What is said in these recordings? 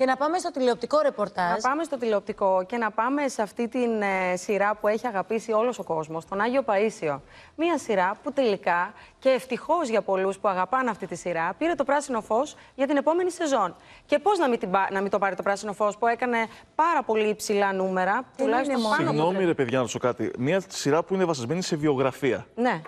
Και να πάμε στο τηλεοπτικό ρεπορτάζ. Να πάμε στο τηλεοπτικό και να πάμε σε αυτή την ε, σειρά που έχει αγαπήσει όλος ο κόσμος, τον Άγιο Παίσιο. Μία σειρά που τελικά και ευτυχώς για πολλούς που αγαπάνε αυτή τη σειρά πήρε το πράσινο φως για την επόμενη σεζόν. Και πώς να, μην να το πάρει το πράσινο φως που έκανε πάρα πολύ υψηλά νούμερα, τουλάχιστον πάνω. Συγγνώμη, ρε παιδιά, να σου κάτι. Μία σειρά που είναι βασισμένη σε βιογραφία. Ναι.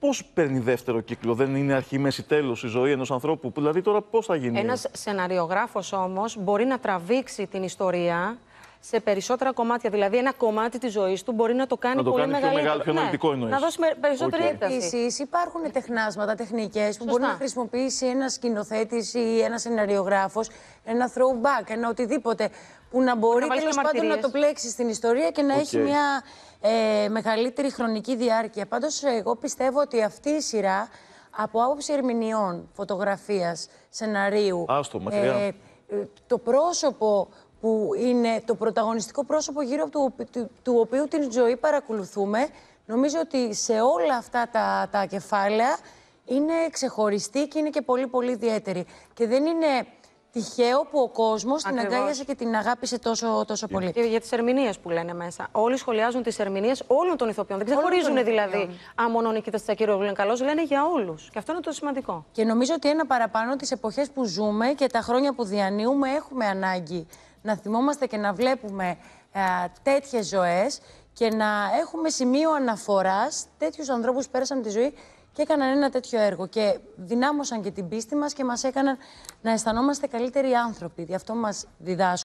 Πώ παίρνει δεύτερο κύκλο, δεν είναι αρχή, μέση, τέλος η ζωή ενός ανθρώπου. δηλαδή τώρα πώς θα γίνει. Ένας σεναριογράφος όμως μπορεί να τραβήξει την ιστορία σε περισσότερα κομμάτια. Δηλαδή, ένα κομμάτι της ζωής του μπορεί να το κάνει να το πολύ κάνει Πιο μεγάλο, πιο ναι, αναλυτικό ναι. Να δώσει περισσότερη okay. υπάρχουν τεχνάσματα, τεχνικές που μπορεί να χρησιμοποιήσει ένας σκηνοθέτης ή ένας σεναριογράφος, ένα throwback, ένα οτιδήποτε που να μπορεί τέλος πάντων να το πλέξει στην ιστορία και να έχει μια ε, μεγαλύτερη χρονική διάρκεια. Πάντως, εγώ πιστεύω ότι αυτή η σειρά από άποψη ερμηνεών, φωτογραφίας, σεναρίου. Άστο, ε, ε, το πρόσωπο που είναι το πρωταγωνιστικό πρόσωπο γύρω από του, του, οποίου την ζωή παρακολουθούμε, νομίζω ότι σε όλα αυτά τα, τα κεφάλαια είναι ξεχωριστή και είναι και πολύ πολύ ιδιαίτερη. Και δεν είναι τυχαίο που ο κόσμος την αγκάλιασε και την αγάπησε τόσο, τόσο πολύ. Και για τις ερμηνείες που λένε μέσα. Όλοι σχολιάζουν τις ερμηνείες όλων των ηθοποιών. Δεν ξεχωρίζουν δηλαδή. Αν μόνο ο Νικήτας Τσακύρογλου είναι καλός, λένε για όλους. Και αυτό είναι το σημαντικό. Και νομίζω ότι ένα παραπάνω τις εποχές που ζούμε και τα χρόνια που διανύουμε έχουμε ανάγκη να θυμόμαστε και να βλέπουμε τέτοιες ζωές και να έχουμε σημείο αναφοράς τέτοιους ανθρώπους που πέρασαν τη ζωή και έκαναν ένα τέτοιο έργο και δυνάμωσαν και την πίστη μας και μας έκαναν να αισθανόμαστε καλύτεροι άνθρωποι. γι' αυτό μας διδάσκουν.